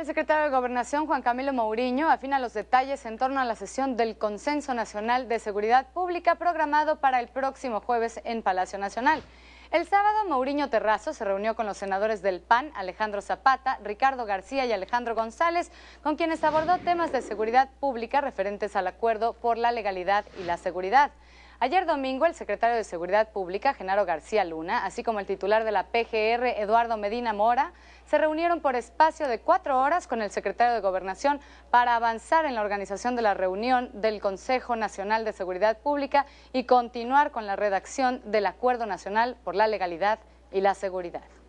El secretario de Gobernación, Juan Camilo Mourinho, afina los detalles en torno a la sesión del Consenso Nacional de Seguridad Pública programado para el próximo jueves en Palacio Nacional. El sábado, Mourinho Terrazo se reunió con los senadores del PAN, Alejandro Zapata, Ricardo García y Alejandro González, con quienes abordó temas de seguridad pública referentes al acuerdo por la legalidad y la seguridad. Ayer domingo, el secretario de Seguridad Pública, Genaro García Luna, así como el titular de la PGR, Eduardo Medina Mora, se reunieron por espacio de cuatro horas con el secretario de Gobernación para avanzar en la organización de la reunión del Consejo Nacional de Seguridad Pública y continuar con la redacción del Acuerdo Nacional por la Legalidad y la Seguridad.